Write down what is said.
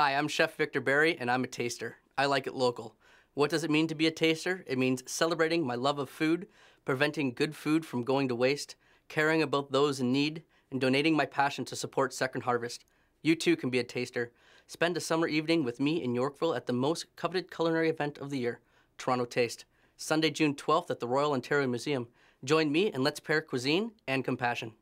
Hi, I'm Chef Victor Berry, and I'm a taster. I like it local. What does it mean to be a taster? It means celebrating my love of food, preventing good food from going to waste, caring about those in need, and donating my passion to support Second Harvest. You too can be a taster. Spend a summer evening with me in Yorkville at the most coveted culinary event of the year, Toronto Taste, Sunday, June 12th at the Royal Ontario Museum. Join me and let's pair cuisine and compassion.